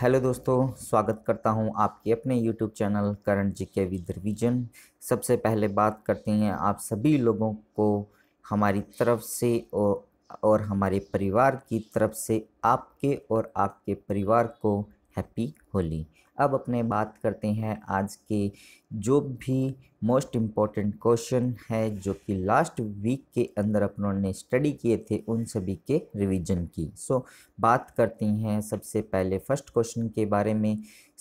hello दोस्तों स्वागत करता हूं आपके अपने यूट्यूब चैनल करण जी के विद रिविजन सबसे पहले बात करते हैं आप सभी लोगों को हमारी तरफ से और हमारे परिवार की तरफ से आपके और आपके परिवार को हैप्पी होली अब अपने बात करते हैं आज के जो भी मोस्ट इम्पॉर्टेंट क्वेश्चन है जो कि लास्ट वीक के अंदर अपनों ने स्टडी किए थे उन सभी के रिवीजन की सो so, बात करते हैं सबसे पहले फर्स्ट क्वेश्चन के बारे में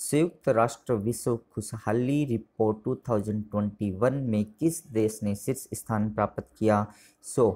संयुक्त राष्ट्र विश्व खुशहाली रिपोर्ट 2021 में किस देश ने शीर्ष स्थान प्राप्त किया सो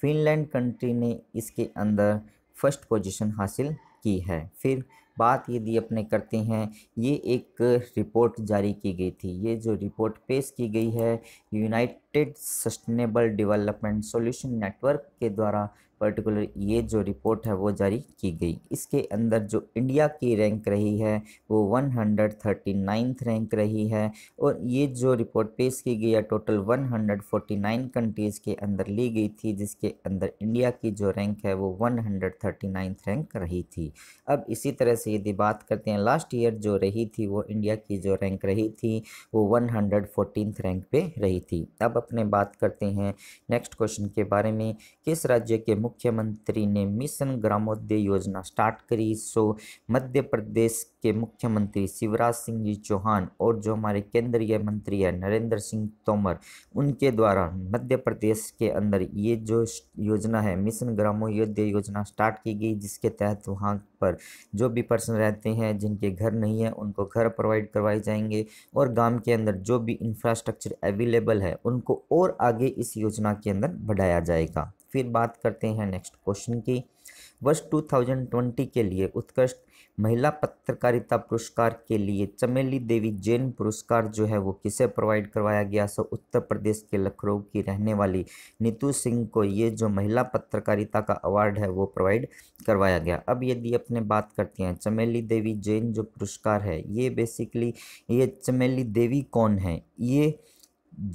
फिनलैंड कंट्री ने इसके अंदर फर्स्ट पोजीशन हासिल की है फिर बात यदि अपने करते हैं ये एक रिपोर्ट जारी की गई थी ये जो रिपोर्ट पेश की गई है United Sustainable Development Solution Network के द्वारा पर्टिकुलर ये जो रिपोर्ट है वो जारी की गई इसके अंदर जो इंडिया की रैंक रही है वो one hundred thirty ninth rank रही है और ये जो रिपोर्ट पेश की गई है total one hundred forty nine countries के अंदर ली गई थी जिसके अंदर इंडिया की जो रैंक है वो one hundred thirty ninth rank रही थी अब इसी तरह से यदि बात करते हैं लास्ट ईयर जो रही थी वो इंडिया की जो रैंक रही थी वो वन हंड्रेड फोर्टीन रैंक पर रही थी अब अपने बात करते हैं नेक्स्ट क्वेश्चन के बारे में किस राज्य के मुख्य मुख्यमंत्री ने मिशन ग्रामोदय योजना स्टार्ट करी सो मध्य प्रदेश के मुख्यमंत्री शिवराज सिंह जी चौहान और जो हमारे केंद्रीय मंत्री है नरेंद्र सिंह तोमर उनके द्वारा मध्य प्रदेश के अंदर ये जो योजना है मिशन ग्रामोदय योजना स्टार्ट की गई जिसके तहत वहाँ पर जो भी पर्सन रहते हैं जिनके घर नहीं है उनको घर प्रोवाइड करवाए जाएंगे और गांव के अंदर जो भी इंफ्रास्ट्रक्चर अवेलेबल है उनको और आगे इस योजना के अंदर बढ़ाया जाएगा फिर बात करते हैं नेक्स्ट क्वेश्चन की वर्ष 2020 के लिए उत्कृष्ट महिला पत्रकारिता पुरस्कार के लिए चमेली देवी जैन पुरस्कार जो है वो किसे प्रोवाइड करवाया गया सो उत्तर प्रदेश के लखनऊ की रहने वाली नीतू सिंह को ये जो महिला पत्रकारिता का अवार्ड है वो प्रोवाइड करवाया गया अब यदि अपने बात करते हैं चमेली देवी जैन जो पुरस्कार है ये बेसिकली ये चमेली देवी कौन है ये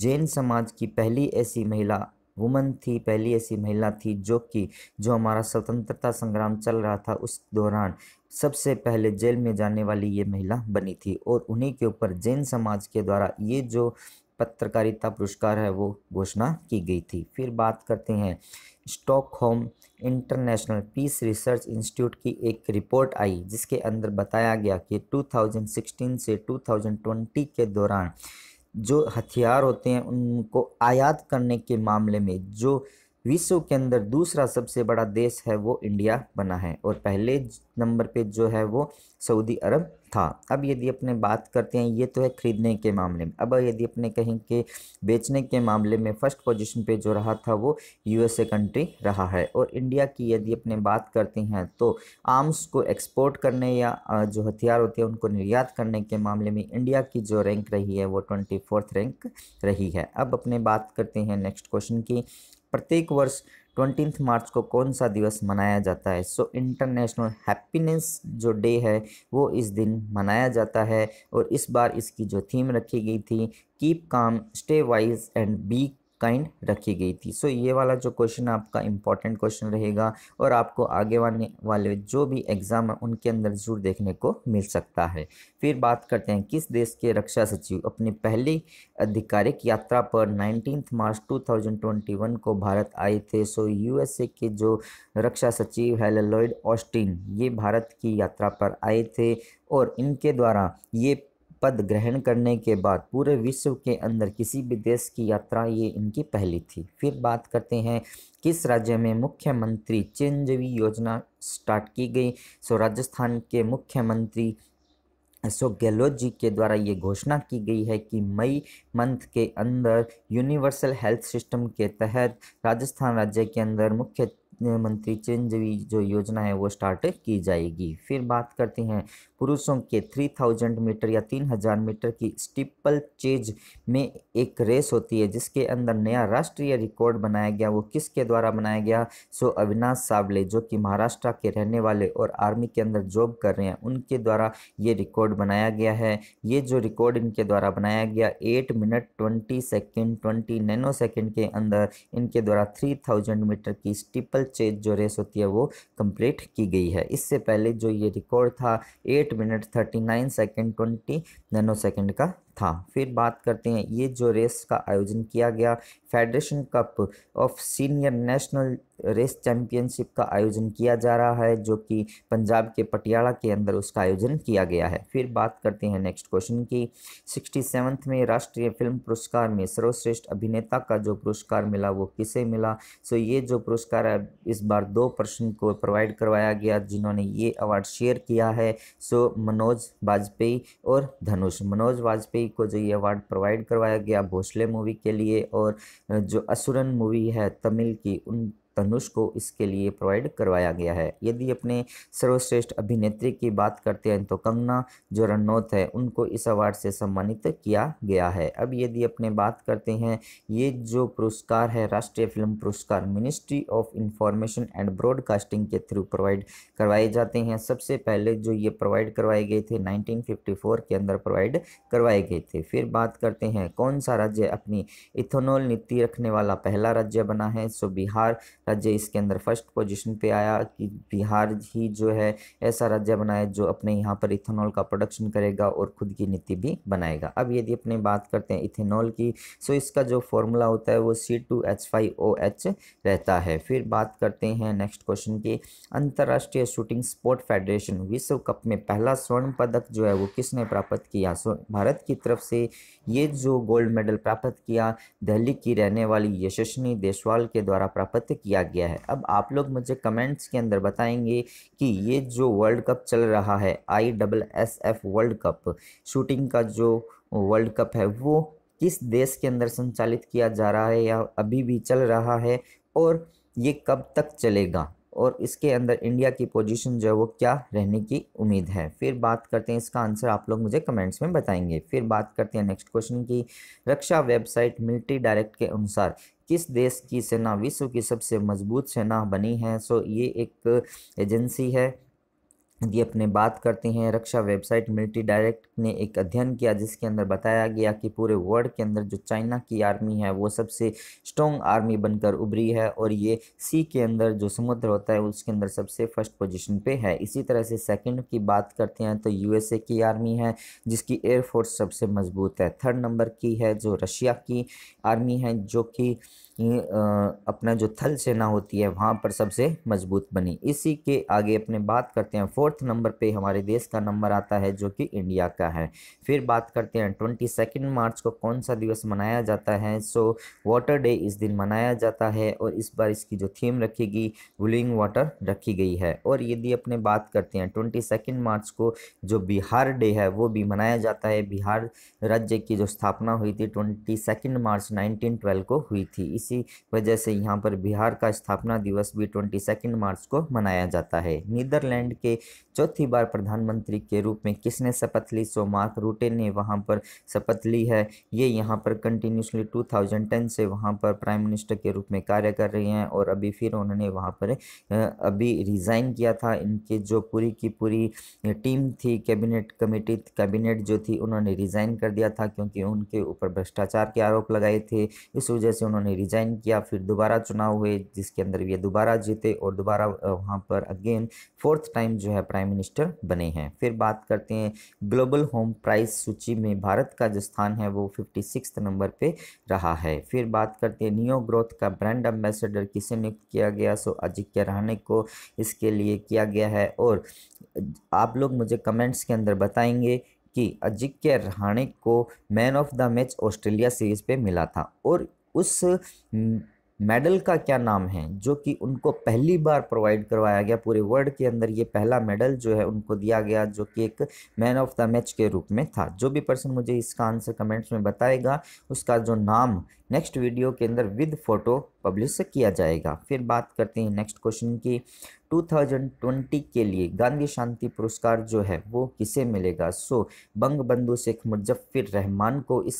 जैन समाज की पहली ऐसी महिला वुमन थी पहली ऐसी महिला थी जो कि जो हमारा स्वतंत्रता संग्राम चल रहा था उस दौरान सबसे पहले जेल में जाने वाली ये महिला बनी थी और उन्हीं के ऊपर जैन समाज के द्वारा ये जो पत्रकारिता पुरस्कार है वो घोषणा की गई थी फिर बात करते हैं Stockholm International Peace Research Institute की एक रिपोर्ट आई जिसके अंदर बताया गया कि 2016 से 2020 के दौरान जो हथियार होते हैं उनको आयात करने के मामले में जो विश्व के अंदर दूसरा सबसे बड़ा देश है वो इंडिया बना है और पहले नंबर पे जो है वो सऊदी अरब था अब यदि अपने बात करते हैं ये तो है ख़रीदने के मामले में अब यदि अपने कहीं के बेचने के मामले में फ़र्स्ट पोजीशन पे जो रहा था वो यूएसए कंट्री रहा है और इंडिया की यदि अपने बात करते हैं तो आर्म्स को एक्सपोर्ट करने या जो हथियार होते हैं उनको निर्यात करने के मामले में इंडिया की जो रैंक रही है वो ट्वेंटी रैंक रही है अब अपने बात करते हैं नेक्स्ट क्वेश्चन की प्रत्येक वर्ष ट्वेंटीन मार्च को कौन सा दिवस मनाया जाता है सो इंटरनेशनल हैप्पीनेस जो डे है वो इस दिन मनाया जाता है और इस बार इसकी जो थीम रखी गई थी keep calm stay wise and be kind रखी गई थी सो so, ये वाला जो क्वेश्चन आपका इंपॉर्टेंट क्वेश्चन रहेगा और आपको आगे वाले वाले जो भी एग्ज़ाम है उनके अंदर जरूर देखने को मिल सकता है फिर बात करते हैं किस देश के रक्षा सचिव अपनी पहली आधिकारिक यात्रा पर 19 मार्च 2021 को भारत आए थे सो so, यूएसए के जो रक्षा सचिव है लॉयड ऑस्टिन ये भारत की यात्रा पर आए थे और इनके द्वारा ये पद ग्रहण करने के बाद पूरे विश्व के अंदर किसी भी देश की यात्रा ये इनकी पहली थी फिर बात करते हैं किस राज्य में मुख्यमंत्री चिरंजीवी योजना स्टार्ट की गई सो राजस्थान के मुख्यमंत्री अशोक गहलोत जी के द्वारा ये घोषणा की गई है कि मई मंथ के अंदर यूनिवर्सल हेल्थ सिस्टम के तहत राजस्थान राज्य के अंदर मुख्य मंत्री चिरंजीवी जो योजना है वो स्टार्ट की जाएगी फिर बात करते हैं पुरुषों के 3000 मीटर या 3000 मीटर की स्टिपल चेज में एक रेस होती है जिसके अंदर नया राष्ट्रीय रिकॉर्ड बनाया गया वो किसके द्वारा बनाया गया सो अविनाश सावले जो कि महाराष्ट्र के रहने वाले और आर्मी के अंदर जॉब कर रहे हैं उनके द्वारा ये रिकॉर्ड बनाया गया है ये जो रिकॉर्ड इनके द्वारा बनाया गया eight minute twenty second twenty nano second के अंदर इनके द्वारा three thousand metre steeplechase चेज जो रेस होती है वो कंप्लीट की गई है इससे पहले जो ये रिकॉर्ड था eight minute thirty nine second twenty nano second का था फिर बात करते हैं ये जो रेस का आयोजन किया गया Federation Cup of Senior National Race Championship का आयोजन किया जा रहा है जो कि पंजाब के पटियाला के अंदर उसका आयोजन किया गया है फिर बात करते हैं नेक्स्ट क्वेश्चन की सिक्सटी सेवन्थ में राष्ट्रीय फिल्म पुरस्कार में सर्वश्रेष्ठ अभिनेता का जो पुरस्कार मिला वो किसे मिला सो ये जो पुरस्कार है इस बार दो पर्सन को प्रोवाइड करवाया गया जिन्होंने ये अवार्ड शेयर किया है सो मनोज वाजपेयी और धनुष मनोज वाजपेयी को जो ये अवार्ड प्रोवाइड करवाया गया भोसले मूवी के लिए और जो असुरन मूवी है तमिल की उन तनुष को इसके लिए प्रोवाइड करवाया गया है यदि अपने सर्वश्रेष्ठ अभिनेत्री की बात करते हैं तो कंगना जो रनौत है उनको इस अवार्ड से सम्मानित किया गया है अब यदि अपने बात करते हैं ये जो पुरस्कार है राष्ट्रीय फिल्म पुरस्कार Ministry of Information and Broadcasting के थ्रू प्रोवाइड करवाए जाते हैं सबसे पहले जो ये प्रोवाइड करवाए गए थे 1954 के अंदर प्रोवाइड करवाए गए थे फिर बात करते हैं कौन सा राज्य अपनी इथोनॉल नीति रखने वाला पहला राज्य बना है सो बिहार राज्य इसके अंदर फर्स्ट पोजीशन पे आया कि बिहार ही जो है ऐसा राज्य बनाए जो अपने यहाँ पर इथेनॉल का प्रोडक्शन करेगा और खुद की नीति भी बनाएगा अब यदि अपने बात करते हैं इथेनॉल की सो तो इसका जो फॉर्मूला होता है वो C two H five O H रहता है फिर बात करते हैं नेक्स्ट क्वेश्चन की अंतर्राष्ट्रीय शूटिंग स्पोर्ट फेडरेशन विश्व कप में पहला स्वर्ण पदक जो है वो किसने प्राप्त किया सो भारत की तरफ से ये जो गोल्ड मेडल प्राप्त किया दिल्ली की रहने वाली यशस्वी देशवाल के द्वारा प्राप्त किया किया गया है अब आप लोग मुझे कमेंट्स के अंदर बताएंगे कि ये जो वर्ल्ड कप चल रहा है I double S F World Cup shooting का जो वर्ल्ड कप है वो किस देश के अंदर संचालित किया जा रहा है या अभी भी चल रहा है और ये कब तक चलेगा और इसके अंदर इंडिया की पोजीशन जो है वो क्या रहने की उम्मीद है फिर बात करते हैं इसका आंसर आप लोग मुझे कमेंट्स में बताएंगे फिर बात करते हैं नेक्स्ट क्वेश्चन की रक्षा वेबसाइट मिलिट्री डायरेक्ट के अनुसार किस देश की सेना विश्व की सबसे मजबूत सेना बनी है सो ये एक एजेंसी है ये अपने बात करते हैं रक्षा वेबसाइट मिलिट्री डायरेक्ट ने एक अध्ययन किया जिसके अंदर बताया गया कि पूरे वर्ल्ड के अंदर जो चाइना की आर्मी है वो सबसे स्ट्रॉन्ग आर्मी बनकर उभरी है और ये सी के अंदर जो समुद्र होता है उसके अंदर सबसे फर्स्ट पोजीशन पे है इसी तरह से सेकंड की बात करते हैं तो यूएसए की आर्मी है जिसकी एयरफोर्स सबसे मजबूत है थर्ड नंबर की है जो रशिया की आर्मी है जो कि कि अपना जो थल सेना होती है वहाँ पर सबसे मजबूत बनी इसी के आगे अपने बात करते हैं फोर्थ नंबर पे हमारे देश का नंबर आता है जो कि इंडिया का है फिर बात करते हैं ट्वेंटी सेकेंड मार्च को कौन सा दिवस मनाया जाता है सो वाटर डे इस दिन मनाया जाता है और इस बार इसकी जो थीम रखी गई वुलिंग वाटर रखी गई है और यदि अपने बात करते हैं ट्वेंटी सेकेंड मार्च को जो बिहार डे है वो भी मनाया जाता है बिहार राज्य की जो स्थापना हुई थी ट्वेंटी सेकेंड मार्च नाइनटीन को हुई थी इस इसी वजह से यहाँ पर बिहार का स्थापना दिवस भी ट्वेंटी सेकेंड मार्च को मनाया जाता है नीदरलैंड के चौथी बार प्रधानमंत्री के रूप में किसने शपथ ली सो मार्क रूटे ने वहाँ पर शपथ ली है ये यहाँ पर कंटिन्यूसली 2010 से वहाँ पर प्राइम मिनिस्टर के रूप में कार्य कर रहे हैं और अभी फिर उन्होंने वहाँ पर अभी रिज़ाइन किया था इनके जो पूरी की पूरी टीम थी कैबिनेट कमेटी कैबिनेट जो थी उन्होंने रिज़ाइन कर दिया था क्योंकि उनके ऊपर भ्रष्टाचार के आरोप लगाए थे इस वजह से उन्होंने रिजाइन किया फिर दोबारा चुनाव हुए जिसके अंदर ये दोबारा जीते और दोबारा वहाँ पर अगेन फोर्थ टाइम जो है प्राइम मिनिस्टर बने हैं फिर बात करते हैं ग्लोबल होम प्राइस सूची में भारत का जो स्थान है वो फिफ्टी सिक्स नंबर पर रहा है फिर बात करते हैं न्यू ग्रोथ का ब्रांड एम्बेसडर किसे नियुक्त किया गया सो अजिक्य रहने को इसके लिए किया गया है और आप लोग मुझे कमेंट्स के अंदर बताएंगे कि अजिंक्य रहाणे को man of the match Australia series पे मिला था और उस मेडल का क्या नाम है जो कि उनको पहली बार प्रोवाइड करवाया गया पूरे वर्ल्ड के अंदर ये पहला मेडल जो है उनको दिया गया जो कि एक मैन ऑफ द मैच के रूप में था जो भी पर्सन मुझे इसका आंसर कमेंट्स में बताएगा उसका जो नाम नेक्स्ट वीडियो के अंदर विद फ़ोटो पब्लिश किया जाएगा फिर बात करते हैं नेक्स्ट क्वेश्चन की 2020 के लिए गांधी शांति पुरस्कार जो है वो किसे मिलेगा सो बंग बंधु शेख मुजफ्फिर रहमान को इस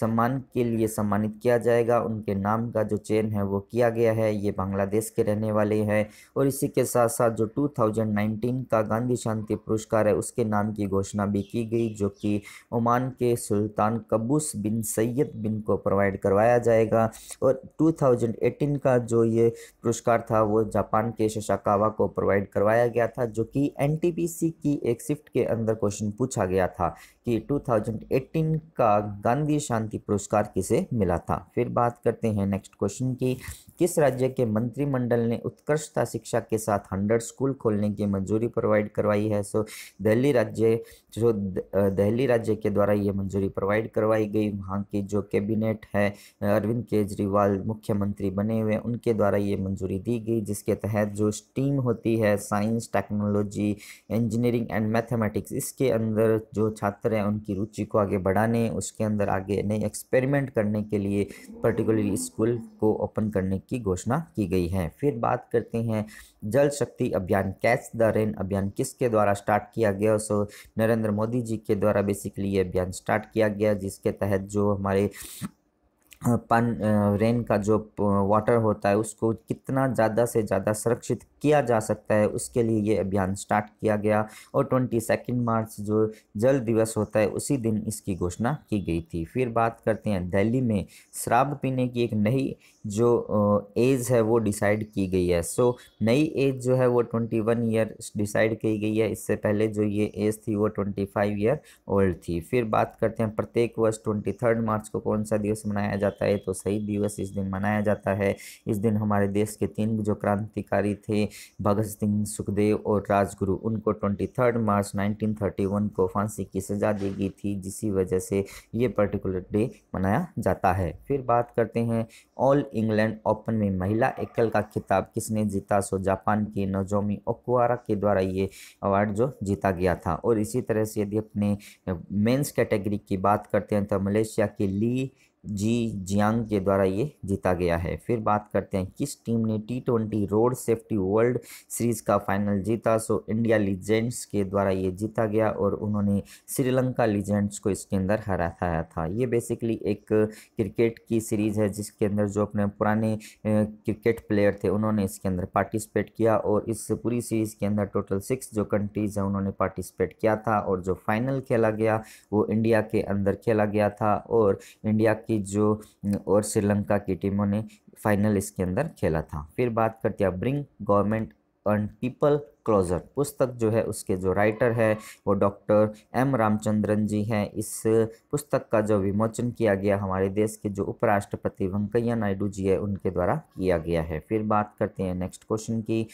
सम्मान के लिए सम्मानित किया जाएगा उनके नाम का जो चयन है वो किया गया है ये बांग्लादेश के रहने वाले हैं और इसी के साथ साथ जो 2019 का गांधी शांति पुरस्कार है उसके नाम की घोषणा भी की गई जो कि ओमान के सुल्तान कबूस बिन सैयद बिन को प्रोवाइड करवाया जाएगा और टू का जो ये पुरस्कार था वो जापान के शशाका जावा को प्रोवाइड करवाया गया था जो कि एन की एक शिफ्ट के अंदर क्वेश्चन पूछा गया था कि 2018 का गांधी शांति पुरस्कार किसे मिला था फिर बात करते हैं नेक्स्ट क्वेश्चन की किस राज्य के मंत्रिमंडल ने उत्कृष्टता शिक्षा के साथ हंड्रेड स्कूल खोलने की मंजूरी प्रोवाइड करवाई है सो दिल्ली राज्य जो दिल्ली राज्य के द्वारा ये मंजूरी प्रोवाइड करवाई गई वहाँ की जो कैबिनेट है अरविंद केजरीवाल मुख्यमंत्री बने हुए उनके द्वारा ये मंजूरी दी गई जिसके तहत जो स्टीम होती है science technology engineering and mathematics इसके अंदर जो छात्र तरह उनकी रुचि को आगे बढ़ाने उसके अंदर आगे नए एक्सपेरिमेंट करने के लिए पर्टिकुलरली स्कूल को ओपन करने की घोषणा की गई है फिर बात करते हैं जल शक्ति अभियान कैच द रेन अभियान किसके द्वारा स्टार्ट किया गया सो नरेंद्र मोदी जी के द्वारा बेसिकली ये अभियान स्टार्ट किया गया जिसके तहत जो हमारे पन रेन का जो वाटर होता है उसको कितना ज़्यादा से ज़्यादा सुरक्षित किया जा सकता है उसके लिए ये अभियान स्टार्ट किया गया और ट्वेंटी सेकेंड मार्च जो जल दिवस होता है उसी दिन इसकी घोषणा की गई थी फिर बात करते हैं दिल्ली में शराब पीने की एक नई जो एज है वो डिसाइड की गई है सो नई एज जो है वो ट्वेंटी वन ईयर डिसाइड की गई है इससे पहले जो ये एज थी वो ट्वेंटी फाइव ईयर ओल्ड थी फिर बात करते हैं प्रत्येक वर्ष ट्वेंटी थर्ड मार्च को कौन सा दिवस मनाया जाता जाता है तो शहीद दिवस इस दिन मनाया जाता है इस दिन हमारे देश के तीन जो क्रांतिकारी थे भगत सिंह सुखदेव और राजगुरु उनको ट्वेंटी थर्ड मार्च नाइनटीन को फांसी की सजा दी गई थी जिसी वजह से ये पर्टिकुलर डे मनाया जाता है फिर बात करते हैं ऑल इंग्लैंड ओपन में महिला एकल का खिताब किसने जीता सो जापान की नोजोमी ओकुआरा के द्वारा ये अवार्ड जो जीता गया था और इसी तरह से यदि अपने मेंस कैटेगरी की बात करते हैं तो मलेशिया के ली जी जियांग के द्वारा ये जीता गया है फिर बात करते हैं किस टीम ने T twenty road safety world series का फाइनल जीता सो इंडिया लीजेंड्स के द्वारा ये जीता गया और उन्होंने श्रीलंका लीजेंड्स को इसके अंदर हराया था ये बेसिकली एक क्रिकेट की सीरीज़ है जिसके अंदर जो अपने पुराने क्रिकेट प्लेयर थे उन्होंने इसके अंदर पार्टिसिपेट किया और इस पूरी सीरीज़ के अंदर टोटल सिक्स जो कंट्रीज़ हैं उन्होंने पार्टिसिपेट किया था और जो फाइनल खेला गया वो इंडिया के अंदर खेला गया था और इंडिया की जो और श्रीलंका की टीमों ने फाइनल इसके अंदर खेला था फिर बात करते हैं bring government and people closer पुस्तक जो है उसके जो राइटर है वो डॉक्टर एम रामचंद्रन जी हैं इस पुस्तक का जो विमोचन किया गया हमारे देश के जो उपराष्ट्रपति वेंकैया नायडू जी है उनके द्वारा किया गया है फिर बात करते हैं नेक्स्ट क्वेश्चन की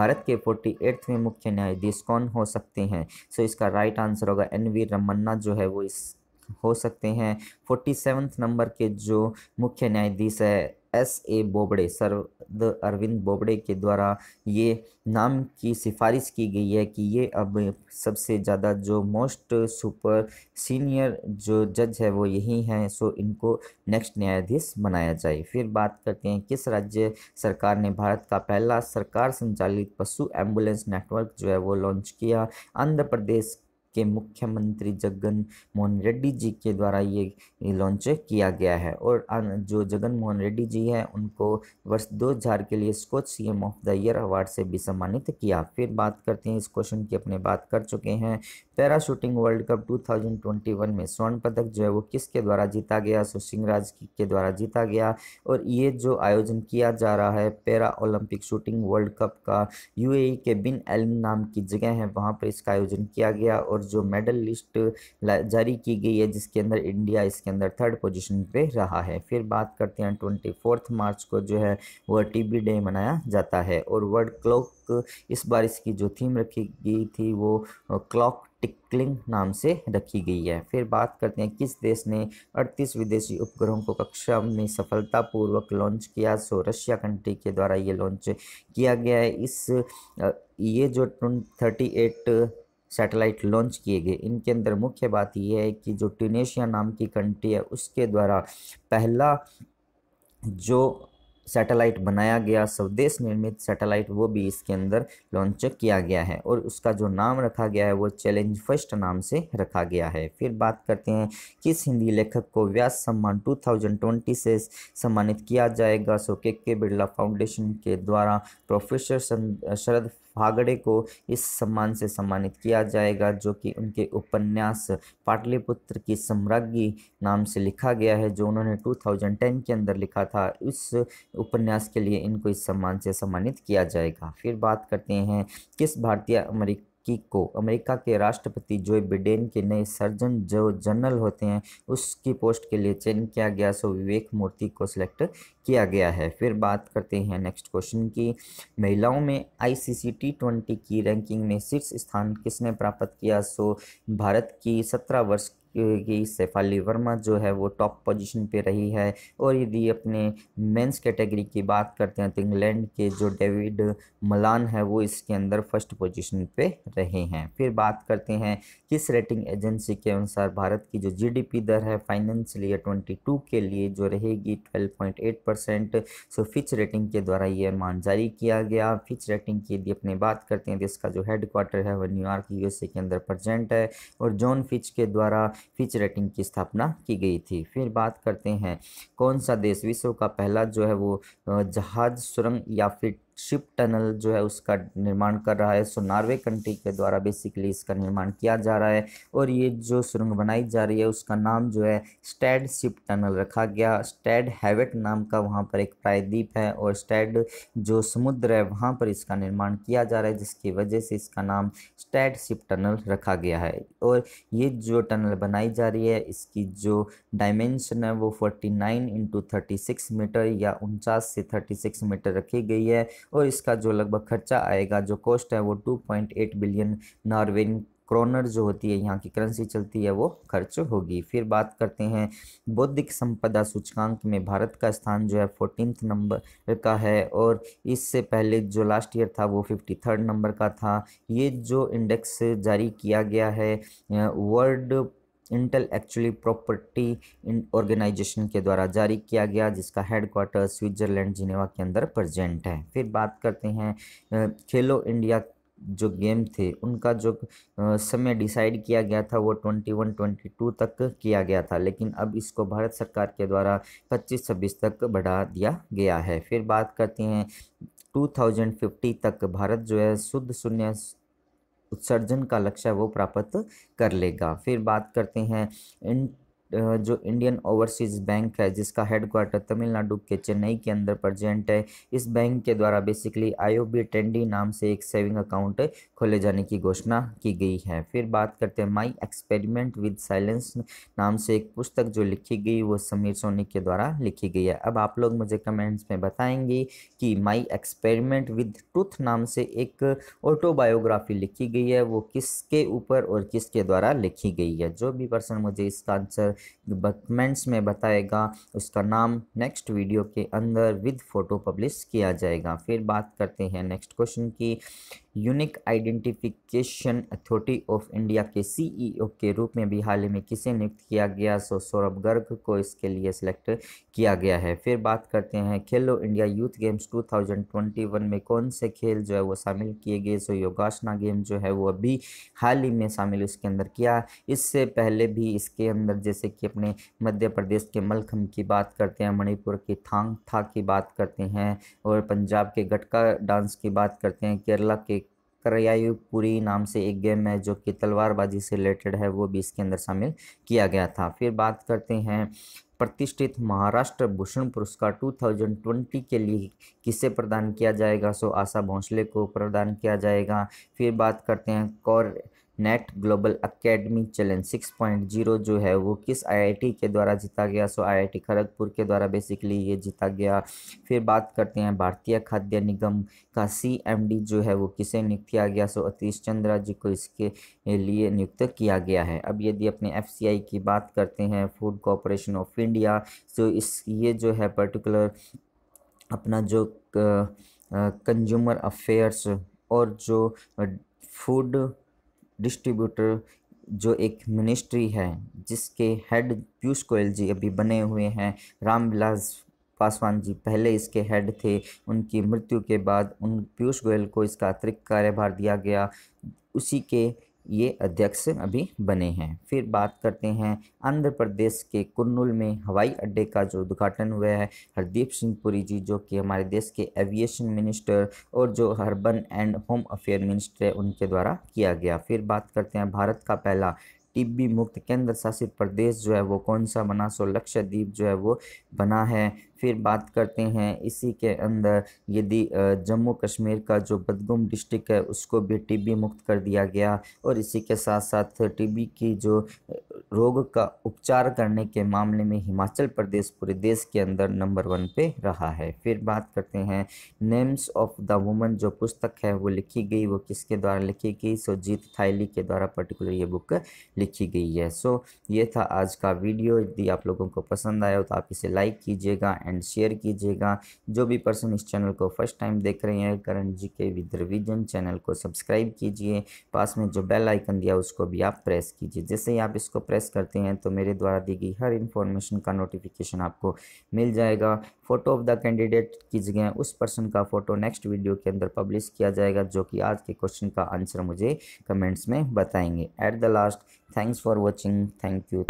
भारत के फोर्टी एट्थवें मुख्य न्यायाधीश कौन हो सकते हैं सो इसका राइट आंसर होगा एन वी रमन्ना जो है वो इस हो सकते हैं फोर्टी सेवन्थ नंबर के जो मुख्य न्यायाधीश है एस ए बोबड़े सर्द अरविंद बोबड़े के द्वारा ये नाम की सिफारिश की गई है कि ये अब सबसे ज़्यादा जो मोस्ट सुपर सीनियर जो जज है वो यही हैं सो इनको नेक्स्ट न्यायाधीश बनाया जाए फिर बात करते हैं किस राज्य सरकार ने भारत का पहला सरकार संचालित पशु एम्बुलेंस नेटवर्क जो है वो लॉन्च किया आंध्र प्रदेश के मुख्यमंत्री जगन मोहन रेड्डी जी के द्वारा ये लॉन्च किया गया है और जो जगन मोहन रेड्डी जी हैं उनको वर्ष 2000 के लिए C CM of the year award से भी सम्मानित किया फिर बात करते हैं इस क्वेश्चन की अपने बात कर चुके हैं पैराशूटिंग वर्ल्ड कप 2021 में स्वर्ण पदक जो है वो किसके द्वारा जीता गया सो राज के द्वारा जीता गया और ये जो आयोजन किया जा रहा है para Olympic shooting World Cup का यूएई e के बिन एल नाम की जगह है वहाँ पर इसका आयोजन किया गया और जो मेडल लिस्ट जारी की गई है जिसके अंदर इंडिया इसके अंदर थर्ड पोजीशन पे रहा है फिर बात करते हैं ट्वेंटी फोर्थ मार्च को जो है वह टीबी डे मनाया जाता है और वर्ल्ड क्लॉक इस बार इसकी जो थीम रखी गई थी वो क्लॉक टिकलिंग नाम से रखी गई है फिर बात करते हैं किस देश ने 38 विदेशी उपग्रहों को कक्षा में सफलतापूर्वक लॉन्च किया सो रशिया कंट्री के द्वारा ये लॉन्च किया गया है इस ये जो थर्टी एट सैटेलाइट लॉन्च किए गए इनके अंदर मुख्य बात यह है कि जो ट्यूनेशिया नाम की कंट्री है उसके द्वारा पहला जो सैटेलाइट बनाया गया स्वदेश निर्मित सैटेलाइट वो भी इसके अंदर लॉन्च किया गया है और उसका जो नाम रखा गया है वो चैलेंज फर्स्ट नाम से रखा गया है फिर बात करते हैं किस हिंदी लेखक को व्यास सम्मान 2020 से सम्मानित किया जाएगा सो के के बिरला फाउंडेशन के द्वारा प्रोफेसर शरद फागड़े को इस सम्मान से सम्मानित किया जाएगा जो कि उनके उपन्यास पाटलिपुत्र की सम्राज्ञी नाम से लिखा गया है जो उन्होंने 2010 के अंदर लिखा था इस उपन्यास के लिए इनको इस सम्मान से सम्मानित किया जाएगा फिर बात करते हैं किस भारतीय अमेरिका की को अमेरिका के राष्ट्रपति जो बिडेन के नए सर्जन जो जनरल होते हैं उसकी पोस्ट के लिए चयन किया गया सो विवेक मूर्ति को सिलेक्ट किया गया है फिर बात करते हैं नेक्स्ट क्वेश्चन की महिलाओं में आईसीसी टी ट्वेंटी की रैंकिंग में शीर्ष स्थान किसने प्राप्त किया सो भारत की सत्रह वर्ष क्योंकि शेफाली वर्मा जो है वो टॉप पोजीशन पे रही है और यदि अपने मेंस कैटेगरी की बात करते हैं तो इंग्लैंड के जो डेविड मलान है वो इसके अंदर फर्स्ट पोजीशन पे रहे हैं फिर बात करते हैं किस रेटिंग एजेंसी के अनुसार भारत की जो जीडीपी दर है फाइनेंशियल ईयर 22 के लिए जो रहेगी 12.8 परसेंट सो फिच रेटिंग के द्वारा ये अनुमान जारी किया गया फिच रेटिंग की यदि अपने बात करते हैं तो इसका जो हेडक्वार्टर है वह न्यूयॉर्क यूएसए के अंदर प्रजेंट है और जॉन फिच के द्वारा फिच रेटिंग की स्थापना की गई थी फिर बात करते हैं कौन सा देश विश्व का पहला जो है वो जहाज सुरंग या फिर शिप टनल जो है उसका निर्माण कर रहा है सो नॉर्वे कंट्री के द्वारा बेसिकली इसका निर्माण किया जा रहा है और ये जो सुरंग बनाई जा रही है उसका नाम जो है स्टैड शिप टनल रखा गया स्टैड हैवेट नाम का वहाँ पर एक प्रायद्वीप है और स्टैड जो समुद्र है वहाँ पर इसका निर्माण किया जा रहा है जिसकी वजह से इसका नाम स्टैड शिप टनल रखा गया है और ये जो टनल बनाई जा रही है इसकी जो डायमेंशन है वो forty nine into thirty six metre या उनचास से थर्टी सिक्स मीटर रखी गई है और इसका जो लगभग खर्चा आएगा जो कॉस्ट है वो 2.8 बिलियन नॉर्वेन क्रोनर जो होती है यहाँ की करेंसी चलती है वो खर्च होगी फिर बात करते हैं बौद्धिक संपदा सूचकांक में भारत का स्थान जो है फोर्टीन नंबर का है और इससे पहले जो लास्ट ईयर था वो फिफ्टी थर्ड नंबर का था ये जो इंडेक्स जारी किया गया है वर्ल्ड एक्चुअली प्रॉपर्टी ऑर्गेनाइजेशन के द्वारा जारी किया गया जिसका हेडक्वार्टर स्विट्जरलैंड जिनेवा के अंदर प्रजेंट है फिर बात करते हैं खेलो इंडिया जो गेम थे उनका जो समय डिसाइड किया गया था वो 21 22 तक किया गया था लेकिन अब इसको भारत सरकार के द्वारा 25 26 तक बढ़ा दिया गया है फिर बात करते हैं 2050 तक भारत जो है शुद्ध शून्य उत्सर्जन का लक्ष्य वो प्राप्त कर लेगा फिर बात करते हैं इन जो इंडियन ओवरसीज बैंक है जिसका हेडक्वार्टर तमिलनाडु के चेन्नई के अंदर प्रजेंट है इस बैंक के द्वारा बेसिकली आईओबी टेंडी नाम से एक सेविंग अकाउंट खोले जाने की घोषणा की गई है फिर बात करते हैं माई एक्सपेरिमेंट विद साइलेंस नाम से एक पुस्तक जो लिखी गई वो समीर सोनी के द्वारा लिखी गई है अब आप लोग मुझे कमेंट्स में बताएंगे कि माई एक्सपेरिमेंट विद ट्रुथ नाम से एक ऑटोबायोग्राफी लिखी गई है वो किसके ऊपर और किसके द्वारा लिखी गई है जो भी पर्सन मुझे इसका आंसर डॉक्यूमेंट्स में बताएगा उसका नाम नेक्स्ट वीडियो के अंदर विद फ़ोटो पब्लिश किया जाएगा फिर बात करते हैं नेक्स्ट क्वेश्चन की Unique Identification Authority of India के सीईओ e के रूप में भी हाल ही में किसे नियुक्त किया गया सो सौरभ गर्ग को इसके लिए सिलेक्ट किया गया है फिर बात करते हैं खेलो इंडिया यूथ गेम्स 2021 में कौन से खेल जो है वो शामिल किए गए सो योगासना गेम जो है वो अभी हाल ही में शामिल इसके अंदर किया इससे पहले भी इसके अंदर जैसे कि अपने मध्य प्रदेश के मलखम की बात करते हैं मणिपुर की थांग था की बात करते हैं और पंजाब के गटका डांस की बात करते हैं केरला के करयायु पुरी नाम से एक गेम है जो कि तलवारबाजी से रिलेटेड है वो भी इसके अंदर शामिल किया गया था फिर बात करते हैं प्रतिष्ठित महाराष्ट्र भूषण पुरस्कार 2020 के लिए किसे प्रदान किया जाएगा सो आशा भोंसले को प्रदान किया जाएगा फिर बात करते हैं कौर नेट global academy challenge six point zero जो है वो किस आईआईटी के द्वारा जीता गया सो आईआईटी खड़गपुर के द्वारा बेसिकली ये जीता गया फिर बात करते हैं भारतीय खाद्य निगम का सीएमडी जो है वो किसे नियुक्त किया गया सो अतीश चंद्रा जी को इसके लिए नियुक्त किया गया है अब यदि अपने एफ की बात करते हैं Food Corporation of India so इस ये जो है पर्टिकुलर अपना जो कंज्यूमर अफेयर्स और जो फूड डिस्ट्रीब्यूटर जो एक मिनिस्ट्री है जिसके हेड पीयूष गोयल जी अभी बने हुए हैं रामविलास पासवान जी पहले इसके हेड थे उनकी मृत्यु के बाद उन पीयूष गोयल को इसका अतिरिक्त कार्यभार दिया गया उसी के ये अध्यक्ष अभी बने हैं फिर बात करते हैं आंध्र प्रदेश के कुर्नूल में हवाई अड्डे का जो उद्घाटन हुआ है हरदीप सिंह पुरी जी जो कि हमारे देश के एविएशन मिनिस्टर और जो हर्बन एंड होम अफेयर मिनिस्टर है उनके द्वारा किया गया फिर बात करते हैं भारत का पहला टिब्बी मुक्त केंद्र शासित प्रदेश जो है वो कौन सा बना सो लक्षद्वीप जो है वो बना है फिर बात करते हैं इसी के अंदर यदि जम्मू कश्मीर का जो बदगुम डिस्ट्रिक्ट है उसको भी टीबी मुक्त कर दिया गया और इसी के साथ साथ टीबी की जो रोग का उपचार करने के मामले में हिमाचल प्रदेश पूरे देश के अंदर नंबर वन पे रहा है फिर बात करते हैं नेम्स ऑफ द वुमन जो पुस्तक है वो लिखी गई वो किसके द्वारा लिखी गई सो जीत थाइली के द्वारा पर्टिकुलर ये बुक लिखी गई है सो ये था आज का वीडियो यदि आप लोगों को पसंद आया हो तो आप इसे लाइक कीजिएगा एंड एंड शेयर कीजिएगा जो भी पर्सन इस चैनल को फर्स्ट टाइम देख रहे हैं करण जी के विद रिविजन चैनल को सब्सक्राइब कीजिए पास में जो बेल आइकन दिया उसको भी आप प्रेस कीजिए जैसे ही आप इसको प्रेस करते हैं तो मेरे द्वारा दी गई हर इन्फॉर्मेशन का नोटिफिकेशन आपको मिल जाएगा फ़ोटो ऑफ द कैंडिडेट की जगह उस पर्सन का फ़ोटो नेक्स्ट वीडियो के अंदर पब्लिश किया जाएगा जो कि आज के क्वेश्चन का आंसर मुझे कमेंट्स में बताएंगे at the last thanks for watching thank you